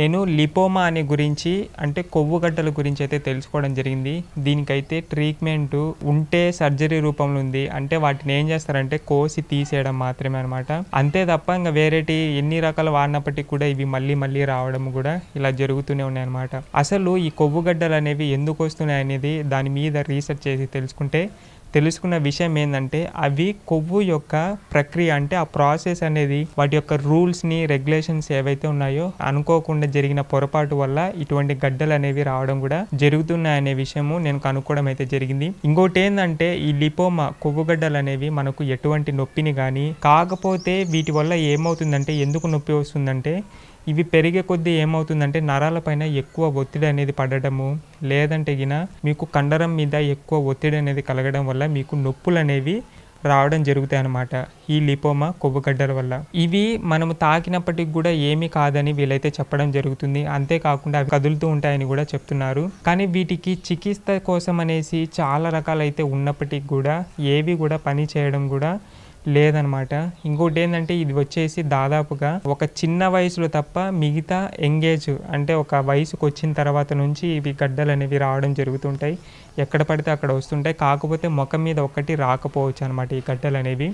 నేను లిపోమా అనే గురించి అంటే కొవ్వు గడ్డల గురించి అయితే తెలుసుకోవడం జరిగింది దీనికైతే ట్రీట్మెంట్ ఉంటే సర్జరీ రూపంలో ఉంది అంటే వాటిని ఏం చేస్తారంటే కోసి తీసేయడం మాత్రమే అనమాట అంతే తప్ప ఇంకా వేరేటి ఎన్ని రకాలు వాడినప్పటికీ కూడా ఇవి మళ్ళీ మళ్ళీ రావడం కూడా ఇలా జరుగుతూనే ఉన్నాయన్నమాట అసలు ఈ కొవ్వు గడ్డలు అనేవి ఎందుకు వస్తున్నాయి అనేది దాని మీద రీసెర్చ్ చేసి తెలుసుకుంటే తెలుసుకున్న విషయం ఏంటంటే అవి కొవ్వు యొక్క ప్రక్రియ అంటే ఆ ప్రాసెస్ అనేది వాటి యొక్క రూల్స్ని రెగ్యులేషన్స్ ఏవైతే ఉన్నాయో అనుకోకుండా జరిగిన పొరపాటు వల్ల ఇటువంటి గడ్డలు అనేవి రావడం కూడా జరుగుతున్నాయనే విషయము నేను కనుక్కోవడం అయితే జరిగింది ఇంకోటి ఏంటంటే ఈ లిపోమా కొవ్వు గడ్డలు అనేవి మనకు ఎటువంటి నొప్పిని కానీ కాకపోతే వీటి వల్ల ఏమవుతుందంటే ఎందుకు నొప్పి వస్తుందంటే ఇవి పెరిగే కొద్దీ ఏమవుతుందంటే నరాలపైన ఎక్కువ ఒత్తిడి అనేది పడడము లేదంటే గిన మీకు కండరం మీద ఎక్కువ ఒత్తిడి అనేది కలగడం వల్ల మీకు నొప్పులు అనేవి రావడం జరుగుతాయి అనమాట ఈ లిపోమా కొవ్వుగడ్డల వల్ల ఇవి మనము తాకినప్పటికి కూడా ఏమీ కాదని వీలైతే చెప్పడం జరుగుతుంది అంతేకాకుండా అవి కదులుతూ ఉంటాయని కూడా చెప్తున్నారు కానీ వీటికి చికిత్స కోసం అనేసి చాలా రకాలైతే ఉన్నప్పటికి కూడా ఏవి కూడా పని చేయడం కూడా లేదనమాట ఇంకోటి ఏంటంటే ఇది వచ్చేసి దాదాపుగా ఒక చిన్న వయసులో తప్ప మిగతా ఎంగేజ్ అంటే ఒక వయసుకు వచ్చిన తర్వాత నుంచి ఇవి గడ్డలు అనేవి రావడం జరుగుతుంటాయి ఎక్కడ పడితే అక్కడ వస్తుంటాయి కాకపోతే ముఖం మీద ఒకటి రాకపోవచ్చు అనమాట ఈ గడ్డలు అనేవి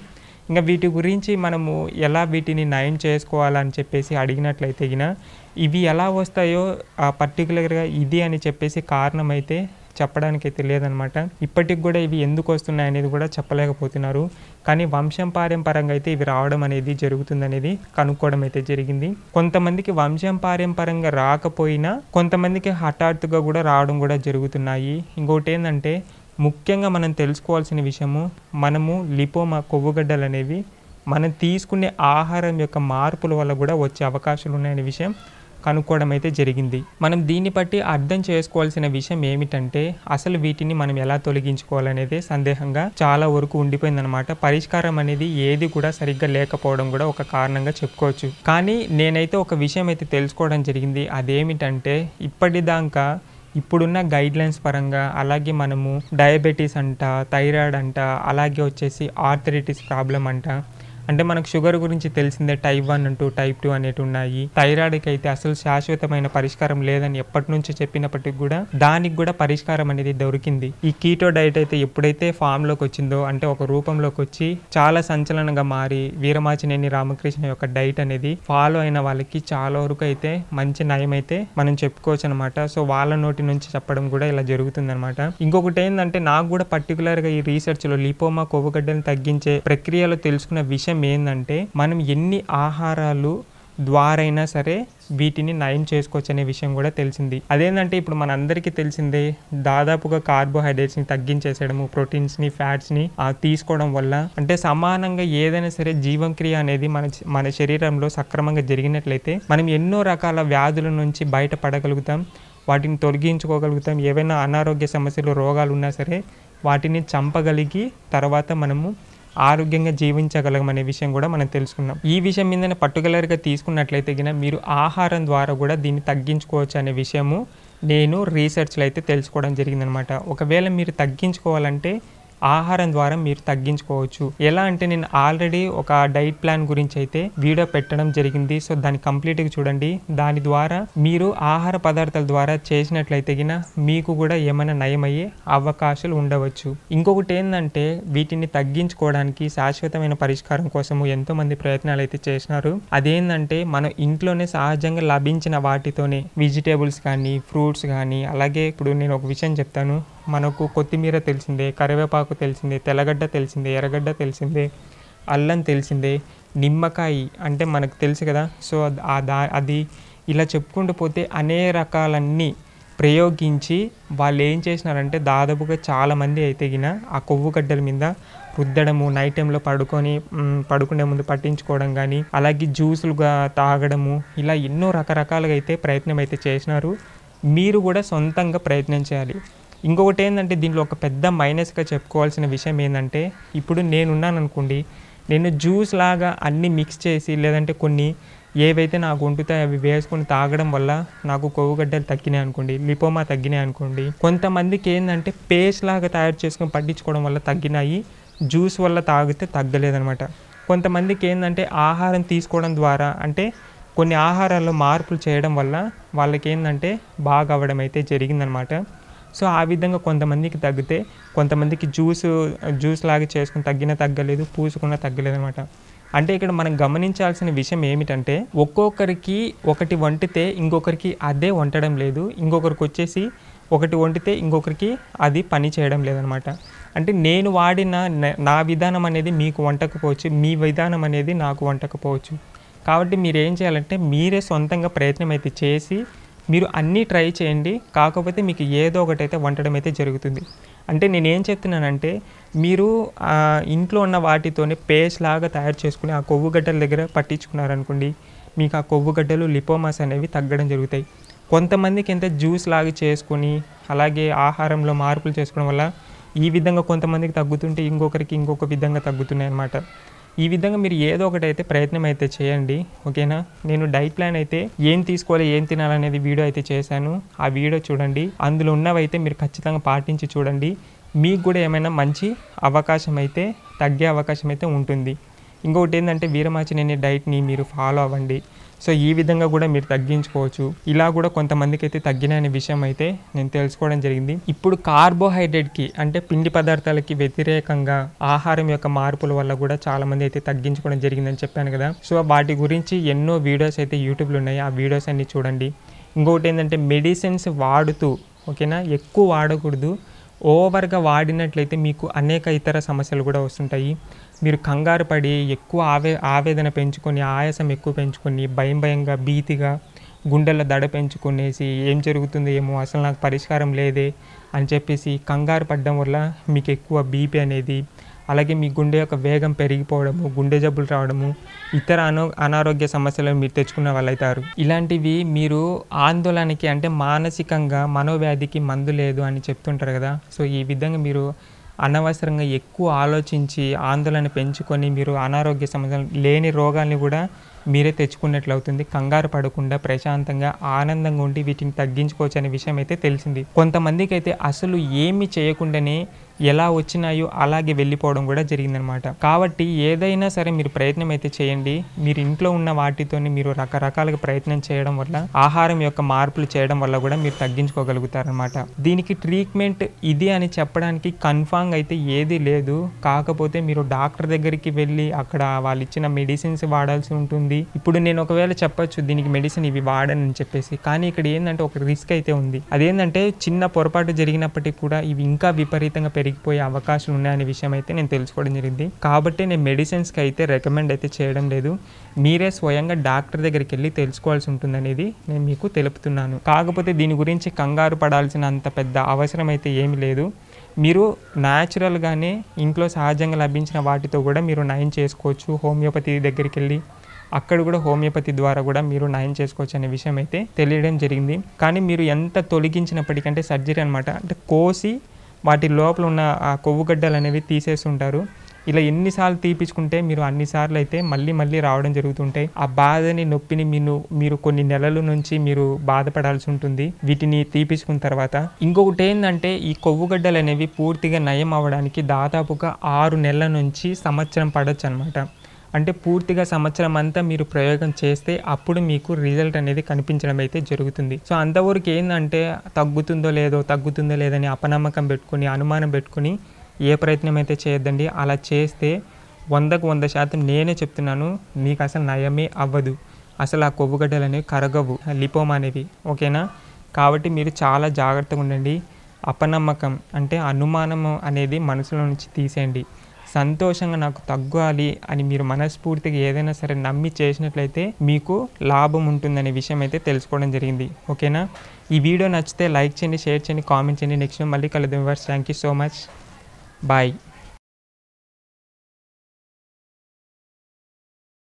ఇంకా వీటి గురించి మనము ఎలా వీటిని నయం చేసుకోవాలని చెప్పేసి అడిగినట్లయితే ఇవి ఎలా వస్తాయో పర్టికులర్గా ఇది అని చెప్పేసి కారణమైతే చెప్పడానికైతే లేదనమాట ఇప్పటికి కూడా ఇవి ఎందుకు వస్తున్నాయి అనేది కూడా చెప్పలేకపోతున్నారు కానీ వంశం పారంపరంగా అయితే ఇవి రావడం అనేది జరుగుతుందనేది కనుక్కోవడం అయితే జరిగింది కొంతమందికి వంశం పారంపరంగా రాకపోయినా కొంతమందికి హఠాత్తుగా కూడా రావడం కూడా జరుగుతున్నాయి ఇంకోటి ఏంటంటే ముఖ్యంగా మనం తెలుసుకోవాల్సిన విషయము మనము లిపోమా కొవ్వుగడ్డలు అనేవి మనం తీసుకునే ఆహారం యొక్క మార్పుల వల్ల కూడా వచ్చే అవకాశాలు ఉన్నాయనే విషయం కనుక్కోవడం అయితే జరిగింది మనం దీన్ని బట్టి అర్థం చేసుకోవాల్సిన విషయం ఏమిటంటే అసలు వీటిని మనం ఎలా తొలగించుకోవాలనేది సందేహంగా చాలా వరకు ఉండిపోయిందనమాట పరిష్కారం అనేది ఏది కూడా సరిగ్గా లేకపోవడం కూడా ఒక కారణంగా చెప్పుకోవచ్చు కానీ నేనైతే ఒక విషయం అయితే తెలుసుకోవడం జరిగింది అదేమిటంటే ఇప్పటిదాకా ఇప్పుడున్న గైడ్లైన్స్ పరంగా అలాగే మనము డయాబెటీస్ అంట థైరాయిడ్ అంట అలాగే వచ్చేసి ఆర్థరైటిస్ ప్రాబ్లం అంట అంటే మనకు షుగర్ గురించి తెలిసిందే టైప్ వన్ అంటూ టైప్ టూ అనేటి ఉన్నాయి థైరాయిడ్కి అయితే అసలు శాశ్వతమైన పరిష్కారం లేదని ఎప్పటి నుంచి చెప్పినప్పటికి కూడా దానికి కూడా పరిష్కారం అనేది దొరికింది ఈ కీటో డైట్ అయితే ఎప్పుడైతే ఫామ్లోకి వచ్చిందో అంటే ఒక రూపంలోకి వచ్చి చాలా సంచలనంగా మారి వీరమాచినేని రామకృష్ణ యొక్క డైట్ అనేది ఫాలో అయిన వాళ్ళకి చాలా వరకు అయితే మంచి నయం అయితే మనం చెప్పుకోవచ్చు అనమాట సో వాళ్ళ నోటి నుంచి చెప్పడం కూడా ఇలా జరుగుతుంది అనమాట ఇంకొకటి ఏంటంటే నాకు కూడా పర్టికులర్గా ఈ రీసెర్చ్లో లిపోమా కొవ్వుగడ్డలను తగ్గించే ప్రక్రియలో తెలుసుకున్న విషయం విషయం ఏంటంటే మనం ఎన్ని ఆహారాలు ద్వారైనా సరే వీటిని నయం చేసుకోవచ్చు అనే విషయం కూడా తెలిసింది అదేంటంటే ఇప్పుడు మన అందరికీ తెలిసిందే దాదాపుగా కార్బోహైడ్రేట్స్ని తగ్గించేసేయడము ప్రోటీన్స్ని ఫ్యాట్స్ని తీసుకోవడం వల్ల అంటే సమానంగా ఏదైనా సరే జీవక్రియ అనేది మన మన శరీరంలో సక్రమంగా జరిగినట్లయితే మనం ఎన్నో రకాల వ్యాధుల నుంచి బయటపడగలుగుతాం వాటిని తొలగించుకోగలుగుతాం ఏవైనా అనారోగ్య సమస్యలు రోగాలు ఉన్నా సరే వాటిని చంపగలిగి తర్వాత మనము ఆరోగ్యంగా జీవించగలమనే విషయం కూడా మనం తెలుసుకున్నాం ఈ విషయం మీదనే పర్టికులర్గా తీసుకున్నట్లయితే గిన మీరు ఆహారం ద్వారా కూడా దీన్ని తగ్గించుకోవచ్చు అనే విషయము నేను రీసెర్చ్లో అయితే తెలుసుకోవడం జరిగిందనమాట ఒకవేళ మీరు తగ్గించుకోవాలంటే ఆహారం ద్వారా మీరు తగ్గించుకోవచ్చు ఎలా అంటే నేను ఆల్రెడీ ఒక డైట్ ప్లాన్ గురించి అయితే వీడియో పెట్టడం జరిగింది సో దాన్ని కంప్లీట్గా చూడండి దాని ద్వారా మీరు ఆహార పదార్థాల ద్వారా చేసినట్లయితే గిన మీకు కూడా ఏమైనా నయమయ్యే అవకాశాలు ఉండవచ్చు ఇంకొకటి ఏంటంటే వీటిని తగ్గించుకోవడానికి శాశ్వతమైన పరిష్కారం కోసము ఎంతోమంది ప్రయత్నాలు అయితే చేసినారు అదేంటంటే మనం ఇంట్లోనే సహజంగా లభించిన వాటితోనే వెజిటేబుల్స్ కానీ ఫ్రూట్స్ కానీ అలాగే ఇప్పుడు నేను ఒక విషయం చెప్తాను మనకు కొత్తిమీర తెలిసిందే కరివేపాకు తెలిసిందే తెల్లగడ్డ తెలిసిందే ఎర్రగడ్డ తెలిసిందే అల్లం తెలిసిందే నిమ్మకాయ అంటే మనకు తెలుసు కదా సో దా అది ఇలా చెప్పుకుంటూ పోతే అనే రకాలన్నీ ప్రయోగించి వాళ్ళు ఏం చేసినారంటే దాదాపుగా చాలామంది అయితే గిన ఆ కొవ్వు గడ్డల మీద రుద్దడము నైట్ టైంలో పడుకొని పడుకునే ముందు పట్టించుకోవడం కానీ అలాగే జ్యూసులుగా తాగడము ఇలా ఎన్నో రకరకాలుగా అయితే ప్రయత్నం అయితే చేసినారు మీరు కూడా సొంతంగా ప్రయత్నం చేయాలి ఇంకొకటి ఏంటంటే దీంట్లో ఒక పెద్ద మైనస్గా చెప్పుకోవాల్సిన విషయం ఏంటంటే ఇప్పుడు నేనున్నాను అనుకోండి నేను జ్యూస్ లాగా అన్నీ మిక్స్ చేసి లేదంటే కొన్ని ఏవైతే నాకు వండుతాయి అవి వేసుకొని తాగడం వల్ల నాకు కొవ్వుగడ్డలు తగ్గినాయి అనుకోండి లిపోమా తగ్గినాయి అనుకోండి కొంతమందికి ఏంటంటే పేస్ట్ లాగా తయారు చేసుకొని పట్టించుకోవడం వల్ల తగ్గినాయి జ్యూస్ వల్ల తాగితే తగ్గలేదనమాట కొంతమందికి ఏంటంటే ఆహారం తీసుకోవడం ద్వారా అంటే కొన్ని ఆహారాల్లో మార్పులు చేయడం వల్ల వాళ్ళకి ఏంటంటే బాగా అవ్వడం అయితే జరిగిందనమాట సో ఆ విధంగా కొంతమందికి తగ్గితే కొంతమందికి జ్యూస్ జ్యూస్ లాగా చేసుకుని తగ్గినా తగ్గలేదు పూసుకున్నా తగ్గలేదు అనమాట అంటే ఇక్కడ మనం గమనించాల్సిన విషయం ఏమిటంటే ఒక్కొక్కరికి ఒకటి వంటితే ఇంకొకరికి అదే వంటడం లేదు ఇంకొకరికి వచ్చేసి ఒకటి వండితే ఇంకొకరికి అది పని చేయడం లేదనమాట అంటే నేను వాడిన నా విధానం అనేది మీకు వంటకపోవచ్చు మీ విధానం అనేది నాకు వంటకపోవచ్చు కాబట్టి మీరు ఏం చేయాలంటే మీరే సొంతంగా ప్రయత్నం అయితే చేసి మీరు అన్నీ ట్రై చేయండి కాకపోతే మీకు ఏదో ఒకటి అయితే వండడం అయితే జరుగుతుంది అంటే నేను ఏం చెప్తున్నానంటే మీరు ఇంట్లో ఉన్న వాటితోనే పేస్ట్ లాగా తయారు చేసుకుని ఆ కొవ్వు గడ్డల దగ్గర పట్టించుకున్నారనుకోండి మీకు ఆ కొవ్వు గడ్డలు లిపోమాస్ అనేవి తగ్గడం జరుగుతాయి కొంతమందికి ఎంత జ్యూస్ లాగా చేసుకొని అలాగే ఆహారంలో మార్పులు చేసుకోవడం వల్ల ఈ విధంగా కొంతమందికి తగ్గుతుంటే ఇంకొకరికి ఇంకొక విధంగా తగ్గుతున్నాయి అన్నమాట ఈ విధంగా మీరు ఏదో ఒకటి అయితే ప్రయత్నం అయితే చేయండి ఓకేనా నేను డైట్ ప్లాన్ అయితే ఏం తీసుకోవాలి ఏం తినాలనేది వీడియో అయితే చేశాను ఆ వీడియో చూడండి అందులో ఉన్నవైతే మీరు ఖచ్చితంగా పాటించి చూడండి మీకు కూడా ఏమైనా మంచి అవకాశం అయితే తగ్గే అవకాశం అయితే ఉంటుంది ఇంకొకటి ఏంటంటే వీరమాచి డైట్ని మీరు ఫాలో అవ్వండి సో ఈ విధంగా కూడా మీరు తగ్గించుకోవచ్చు ఇలా కూడా కొంతమందికి అయితే తగ్గిన అనే విషయం అయితే నేను తెలుసుకోవడం జరిగింది ఇప్పుడు కార్బోహైడ్రేట్కి అంటే పిండి పదార్థాలకి వ్యతిరేకంగా ఆహారం యొక్క మార్పుల వల్ల కూడా చాలామంది అయితే తగ్గించుకోవడం జరిగిందని చెప్పాను కదా సో వాటి గురించి ఎన్నో వీడియోస్ అయితే యూట్యూబ్లో ఉన్నాయి ఆ వీడియోస్ అన్నీ చూడండి ఇంకొకటి ఏంటంటే మెడిసిన్స్ వాడుతూ ఓకేనా ఎక్కువ వాడకూడదు ఓవర్గా వాడినట్లయితే మీకు అనేక ఇతర సమస్యలు కూడా వస్తుంటాయి మీరు కంగారు పడి ఎక్కువ ఆవే ఆవేదన పెంచుకొని ఆయాసం ఎక్కువ పెంచుకొని భయం భయంగా భీతిగా గుండెల్లో దడ పెంచుకునేసి ఏం జరుగుతుంది ఏమో అసలు నాకు పరిష్కారం లేదే అని చెప్పేసి కంగారు పడడం వల్ల మీకు ఎక్కువ బీపీ అనేది అలాగే మీ గుండె యొక్క వేగం పెరిగిపోవడము గుండె జబ్బులు రావడము ఇతర అనో అనారోగ్య సమస్యలను మీరు తెచ్చుకున్న వాళ్ళైతారు ఇలాంటివి మీరు ఆందోళనకి అంటే మానసికంగా మనోవ్యాధికి మందు లేదు అని చెప్తుంటారు కదా సో ఈ విధంగా మీరు అనవసరంగా ఎక్కువ ఆలోచించి ఆందోళన పెంచుకొని మీరు అనారోగ్య సమస్యలు లేని రోగాల్ని కూడా మీరే తెచ్చుకున్నట్లు అవుతుంది కంగారు పడకుండా ప్రశాంతంగా ఆనందంగా ఉండి వీటిని తగ్గించుకోవచ్చు అనే విషయం అయితే తెలిసింది కొంతమందికి అయితే అసలు ఏమి చేయకుండానే ఎలా వచ్చినాయో అలాగే వెళ్ళిపోవడం కూడా జరిగిందనమాట కాబట్టి ఏదైనా సరే మీరు ప్రయత్నం అయితే చేయండి మీరు ఇంట్లో ఉన్న వాటితోని మీరు రకరకాలుగా ప్రయత్నం చేయడం వల్ల ఆహారం యొక్క మార్పులు చేయడం వల్ల కూడా మీరు తగ్గించుకోగలుగుతారనమాట దీనికి ట్రీట్మెంట్ ఇది అని చెప్పడానికి కన్ఫామ్ అయితే ఏది లేదు కాకపోతే మీరు డాక్టర్ దగ్గరికి వెళ్ళి అక్కడ వాళ్ళు ఇచ్చిన మెడిసిన్స్ వాడాల్సి ఉంటుంది ఇప్పుడు నేను ఒకవేళ చెప్పొచ్చు దీనికి మెడిసిన్ ఇవి వాడని చెప్పేసి కానీ ఇక్కడ ఏంటంటే ఒక రిస్క్ అయితే ఉంది అదేంటంటే చిన్న పొరపాటు జరిగినప్పటికీ కూడా ఇవి ఇంకా విపరీతంగా పెరిగి పెరిగిపోయే అవకాశం ఉన్నాయనే విషయం అయితే నేను తెలుసుకోవడం జరిగింది కాబట్టి నేను మెడిసిన్స్కి అయితే రికమెండ్ అయితే చేయడం లేదు మీరే స్వయంగా డాక్టర్ దగ్గరికి వెళ్ళి తెలుసుకోవాల్సి ఉంటుందనేది నేను మీకు తెలుపుతున్నాను కాకపోతే దీని గురించి కంగారు పడాల్సిన అంత పెద్ద అవసరం అయితే ఏమీ లేదు మీరు న్యాచురల్గానే ఇంట్లో సహజంగా లభించిన వాటితో కూడా మీరు నయం చేసుకోవచ్చు హోమియోపతి దగ్గరికి వెళ్ళి అక్కడ కూడా హోమియోపతి ద్వారా కూడా మీరు నయం చేసుకోవచ్చు అనే విషయం అయితే తెలియడం జరిగింది కానీ మీరు ఎంత తొలగించినప్పటికంటే సర్జరీ అనమాట అంటే కోసి వాటి లోపల ఉన్న ఆ కొవ్వుగడ్డలు అనేవి తీసేస్తుంటారు ఇలా ఎన్నిసార్లు తీపించుకుంటే మీరు అన్నిసార్లు అయితే మళ్ళీ మళ్ళీ రావడం జరుగుతుంటాయి ఆ బాధని నొప్పిని మీరు మీరు కొన్ని నెలల నుంచి మీరు బాధపడాల్సి ఉంటుంది వీటిని తీపించుకున్న తర్వాత ఇంకొకటి ఏంటంటే ఈ కొవ్వుగడ్డలు అనేవి పూర్తిగా నయం అవ్వడానికి దాదాపుగా ఆరు నెలల నుంచి సంవత్సరం పడవచ్చు అనమాట అంటే పూర్తిగా సంవత్సరం అంతా మీరు ప్రయోగం చేస్తే అప్పుడు మీకు రిజల్ట్ అనేది కనిపించడం అయితే జరుగుతుంది సో అంతవరకు ఏంటంటే తగ్గుతుందో లేదో తగ్గుతుందో లేదని అపనమ్మకం పెట్టుకుని అనుమానం పెట్టుకుని ఏ ప్రయత్నం అయితే చేయొద్దండి అలా చేస్తే వందకు వంద శాతం నేనే చెప్తున్నాను మీకు అసలు నయమే అవ్వదు అసలు ఆ కొవ్వుగడ్డలు అనేవి కరగవు లిపోమ్ అనేవి ఓకేనా కాబట్టి మీరు చాలా జాగ్రత్తగా ఉండండి అపనమ్మకం అంటే అనుమానం అనేది మనసులో నుంచి తీసేయండి సంతోషంగా నాకు తగ్గాలి అని మీరు మనస్ఫూర్తిగా ఏదైనా సరే నమ్మి చేసినట్లయితే మీకు లాభం ఉంటుందనే విషయం అయితే తెలుసుకోవడం జరిగింది ఓకేనా ఈ వీడియో నచ్చితే లైక్ చేయండి షేర్ చేయండి కామెంట్ చేయండి నెక్స్ట్ మళ్ళీ కలుద్దాం వర్స్ thank you so much bye